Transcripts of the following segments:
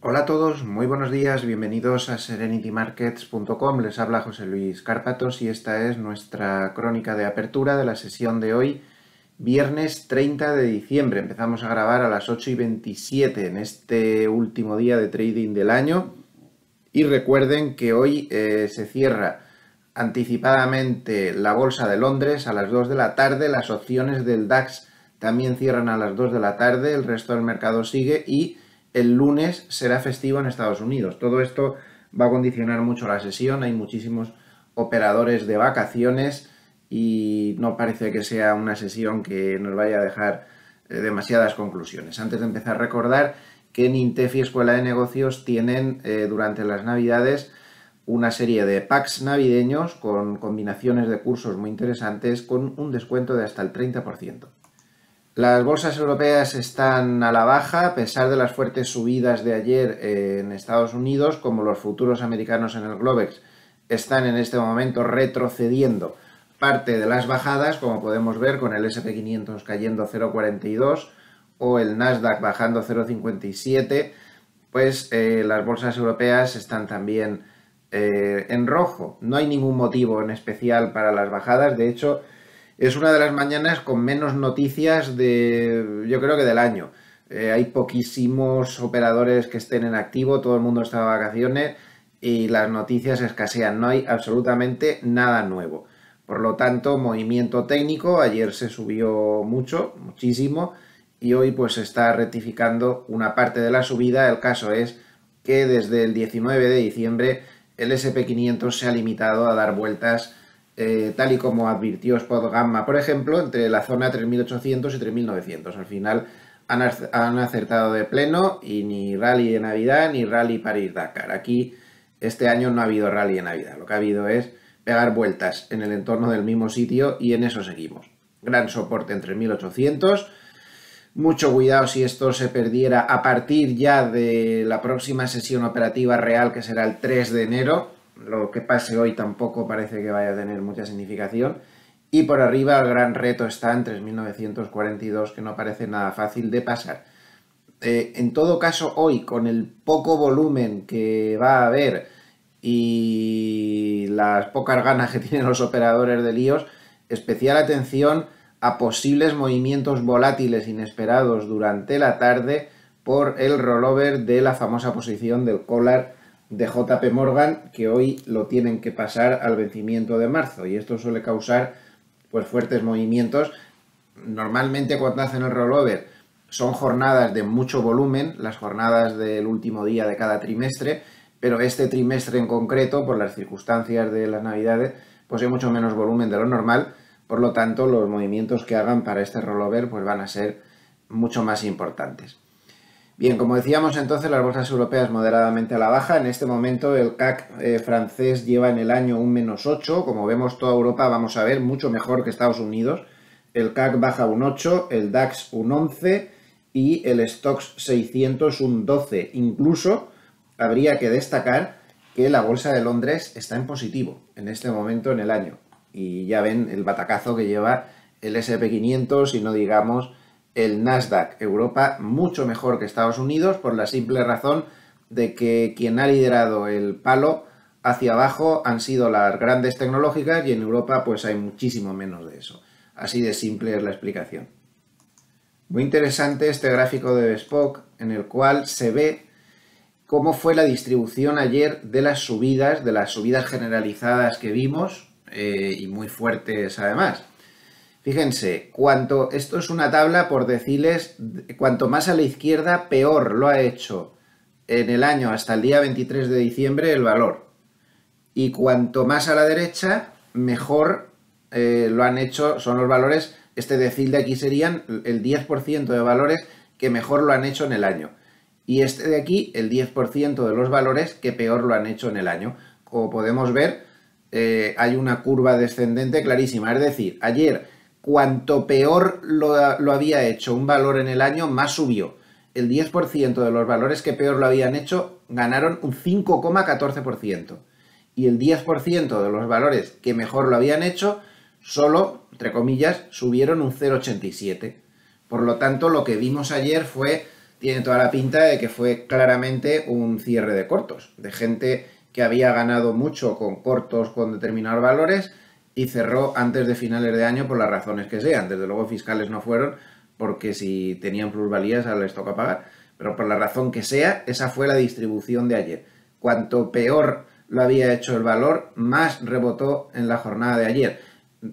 Hola a todos, muy buenos días, bienvenidos a serenitymarkets.com. Les habla José Luis Cárpatos y esta es nuestra crónica de apertura de la sesión de hoy, viernes 30 de diciembre. Empezamos a grabar a las 8 y 27 en este último día de trading del año. Y recuerden que hoy eh, se cierra anticipadamente la Bolsa de Londres a las 2 de la tarde, las opciones del DAX también cierran a las 2 de la tarde, el resto del mercado sigue y el lunes será festivo en Estados Unidos. Todo esto va a condicionar mucho la sesión, hay muchísimos operadores de vacaciones y no parece que sea una sesión que nos vaya a dejar eh, demasiadas conclusiones. Antes de empezar, recordar que en y Escuela de Negocios tienen eh, durante las Navidades una serie de packs navideños con combinaciones de cursos muy interesantes con un descuento de hasta el 30%. Las bolsas europeas están a la baja a pesar de las fuertes subidas de ayer eh, en Estados Unidos, como los futuros americanos en el Globex están en este momento retrocediendo parte de las bajadas, como podemos ver con el SP500 cayendo 0,42 o el Nasdaq bajando 0,57, pues eh, las bolsas europeas están también eh, en rojo. No hay ningún motivo en especial para las bajadas, de hecho, es una de las mañanas con menos noticias de, yo creo que del año. Eh, hay poquísimos operadores que estén en activo, todo el mundo está de vacaciones y las noticias escasean, no hay absolutamente nada nuevo. Por lo tanto, movimiento técnico, ayer se subió mucho, muchísimo, y hoy pues se está rectificando una parte de la subida. El caso es que desde el 19 de diciembre el SP500 se ha limitado a dar vueltas eh, tal y como advirtió Spot Gamma, por ejemplo, entre la zona 3800 y 3900. Al final han, acertado de pleno y ni rally de Navidad ni rally ir dakar Aquí este año no ha habido rally de Navidad, lo que ha habido es pegar vueltas en el entorno del mismo sitio y en eso seguimos. Gran soporte en 3800. Mucho cuidado si esto se perdiera a partir ya de la próxima sesión operativa real que será el 3 de enero lo que pase hoy tampoco parece que vaya a tener mucha significación. Y por arriba el gran reto está en 3.942, que no parece nada fácil de pasar. Eh, en todo caso, hoy, con el poco volumen que va a haber y las pocas ganas que tienen los operadores de líos, especial atención a posibles movimientos volátiles inesperados durante la tarde por el rollover de la famosa posición del collar de JP Morgan que hoy lo tienen que pasar al vencimiento de marzo y esto suele causar pues fuertes movimientos. Normalmente cuando hacen el rollover son jornadas de mucho volumen, las jornadas del último día de cada trimestre, pero este trimestre en concreto, por las circunstancias de las navidades, pues hay mucho menos volumen de lo normal, por lo tanto los movimientos que hagan para este rollover pues van a ser mucho más importantes. Bien, como decíamos entonces, las bolsas europeas moderadamente a la baja. En este momento el CAC eh, francés lleva en el año un menos 8. Como vemos, toda Europa, vamos a ver, mucho mejor que Estados Unidos. El CAC baja un 8, el DAX un 11 y el STOXX 600 un 12. Incluso habría que destacar que la bolsa de Londres está en positivo en este momento en el año. Y ya ven el batacazo que lleva el SP500 si no digamos el Nasdaq Europa mucho mejor que Estados Unidos por la simple razón de que quien ha liderado el palo hacia abajo han sido las grandes tecnológicas y en Europa pues hay muchísimo menos de eso. Así de simple es la explicación. Muy interesante este gráfico de Spock en el cual se ve cómo fue la distribución ayer de las subidas, de las subidas generalizadas que vimos eh, y muy fuertes además. Fíjense, cuanto, esto es una tabla por deciles, cuanto más a la izquierda, peor lo ha hecho en el año hasta el día 23 de diciembre el valor. Y cuanto más a la derecha, mejor eh, lo han hecho, son los valores, este decil de aquí serían el 10% de valores que mejor lo han hecho en el año. Y este de aquí, el 10% de los valores que peor lo han hecho en el año. Como podemos ver, eh, hay una curva descendente clarísima. Es decir, ayer cuanto peor lo, había hecho un valor en el año, más subió. El 10% de los valores que peor lo habían hecho ganaron un 5,14%. Y el 10% de los valores que mejor lo habían hecho solo, entre comillas, subieron un 0,87. Por lo tanto, lo que vimos ayer fue, tiene toda la pinta de que fue claramente un cierre de cortos, de gente que había ganado mucho con cortos con determinados valores y cerró antes de finales de año por las razones que sean. Desde luego fiscales no fueron porque si tenían plusvalías les toca pagar, pero por la razón que sea, esa fue la distribución de ayer. Cuanto peor lo había hecho el valor, más rebotó en la jornada de ayer.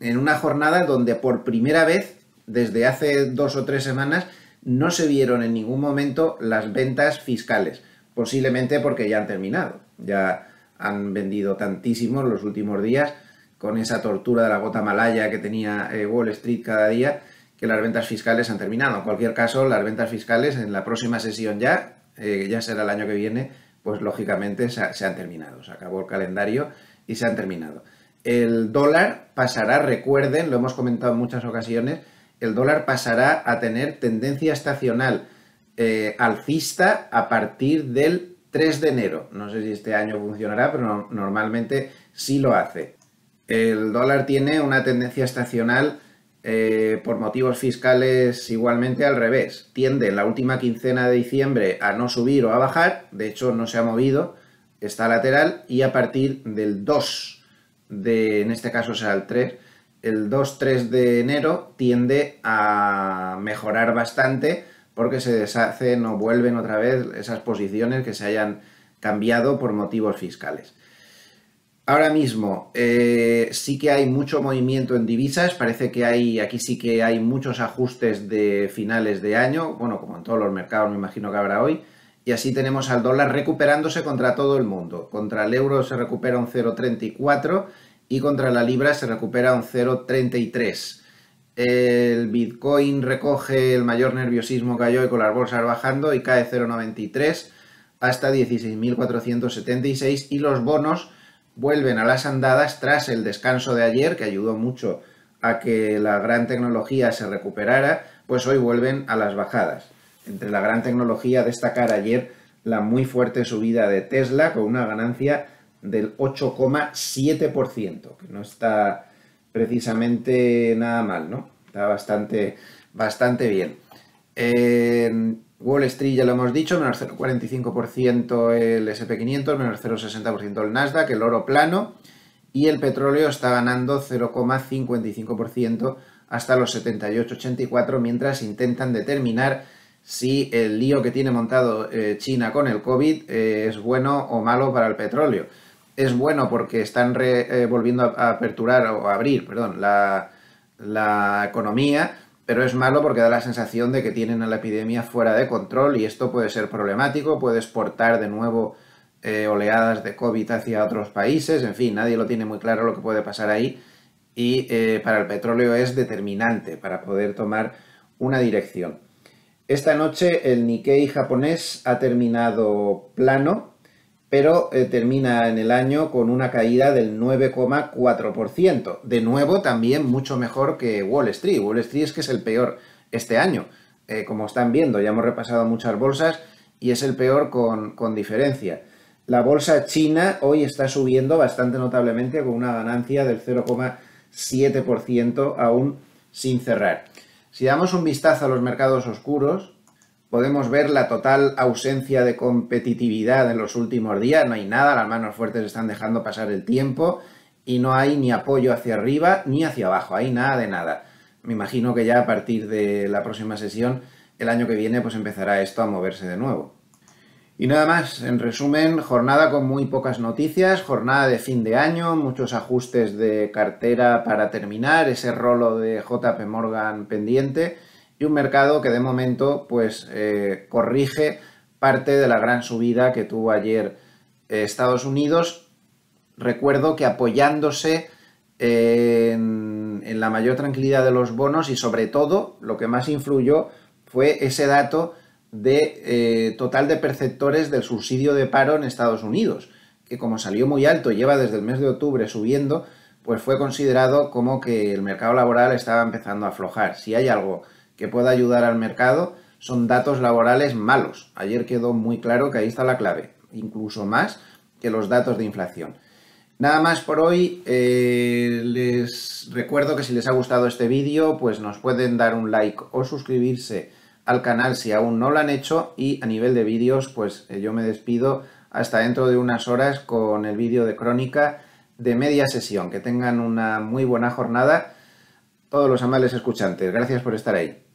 En una jornada donde por primera vez, desde hace dos o tres semanas, no se vieron en ningún momento las ventas fiscales, posiblemente porque ya han terminado, ya han vendido tantísimos los últimos días con esa tortura de la gota malaya que tenía eh, Wall Street cada día, que las ventas fiscales han terminado. En cualquier caso, las ventas fiscales en la próxima sesión ya, eh, ya será el año que viene, pues lógicamente se, han terminado. Se acabó el calendario y se han terminado. El dólar pasará, recuerden, lo hemos comentado en muchas ocasiones, el dólar pasará a tener tendencia estacional eh, alcista a partir del 3 de enero. No sé si este año funcionará, pero normalmente sí lo hace. El dólar tiene una tendencia estacional eh, por motivos fiscales igualmente al revés. Tiende la última quincena de diciembre a no subir o a bajar, de hecho no se ha movido, está lateral y a partir del 2 de, en este caso será el 3, el 2-3 de enero tiende a mejorar bastante porque se deshacen o vuelven otra vez esas posiciones que se hayan cambiado por motivos fiscales. Ahora mismo eh, sí que hay mucho movimiento en divisas, parece que hay, aquí sí que hay muchos ajustes de finales de año, bueno, como en todos los mercados me imagino que habrá hoy, y así tenemos al dólar recuperándose contra todo el mundo. Contra el euro se recupera un 0,34 y contra la libra se recupera un 0,33. El Bitcoin recoge el mayor nerviosismo que hay hoy con las bolsas bajando y cae 0,93 hasta 16.476 y los bonos vuelven a las andadas tras el descanso de ayer, que ayudó mucho a que la gran tecnología se recuperara, pues hoy vuelven a las bajadas. Entre la gran tecnología destacar ayer la muy fuerte subida de Tesla con una ganancia del 8,7%, que no está precisamente nada mal, ¿no? Está bastante, bastante bien. Wall Street ya lo hemos dicho, menos 0,45% el SP500, menos 0,60% el Nasdaq, el oro plano y el petróleo está ganando 0,55% hasta los 78,84 mientras intentan determinar si el lío que tiene montado eh, China con el COVID eh, es bueno o malo para el petróleo. Es bueno porque están eh, volviendo a aperturar o abrir perdón, la, la economía, pero es malo porque da la sensación de que tienen a la epidemia fuera de control y esto puede ser problemático, puede exportar de nuevo eh, oleadas de COVID hacia otros países, en fin, nadie lo tiene muy claro lo que puede pasar ahí y eh, para el petróleo es determinante para poder tomar una dirección. Esta noche el Nikkei japonés ha terminado plano, pero eh, termina en el año con una caída del 9,4%. De nuevo, también mucho mejor que Wall Street. Wall Street es que es el peor este año. Eh, como están viendo, ya hemos repasado muchas bolsas y es el peor con, con diferencia. La bolsa china hoy está subiendo bastante notablemente con una ganancia del 0,7% aún sin cerrar. Si damos un vistazo a los mercados oscuros, podemos ver la total ausencia de competitividad en los últimos días, no hay nada, las manos fuertes están dejando pasar el tiempo y no hay ni apoyo hacia arriba ni hacia abajo, hay nada de nada. Me imagino que ya a partir de la próxima sesión, el año que viene, pues empezará esto a moverse de nuevo. Y nada más, en resumen, jornada con muy pocas noticias, jornada de fin de año, muchos ajustes de cartera para terminar, ese rolo de JP Morgan pendiente y un mercado que de momento pues eh, corrige parte de la gran subida que tuvo ayer eh, Estados Unidos. Recuerdo que apoyándose en, la mayor tranquilidad de los bonos y sobre todo lo que más influyó fue ese dato de eh, total de perceptores del subsidio de paro en Estados Unidos, que como salió muy alto, lleva desde el mes de octubre subiendo, pues fue considerado como que el mercado laboral estaba empezando a aflojar. Si hay algo que pueda ayudar al mercado son datos laborales malos. Ayer quedó muy claro que ahí está la clave, incluso más que los datos de inflación. Nada más por hoy, eh, les recuerdo que si les ha gustado este vídeo, pues nos pueden dar un like o suscribirse al canal si aún no lo han hecho y a nivel de vídeos, pues eh, yo me despido hasta dentro de unas horas con el vídeo de crónica de media sesión. Que tengan una muy buena jornada todos los amables escuchantes. Gracias por estar ahí.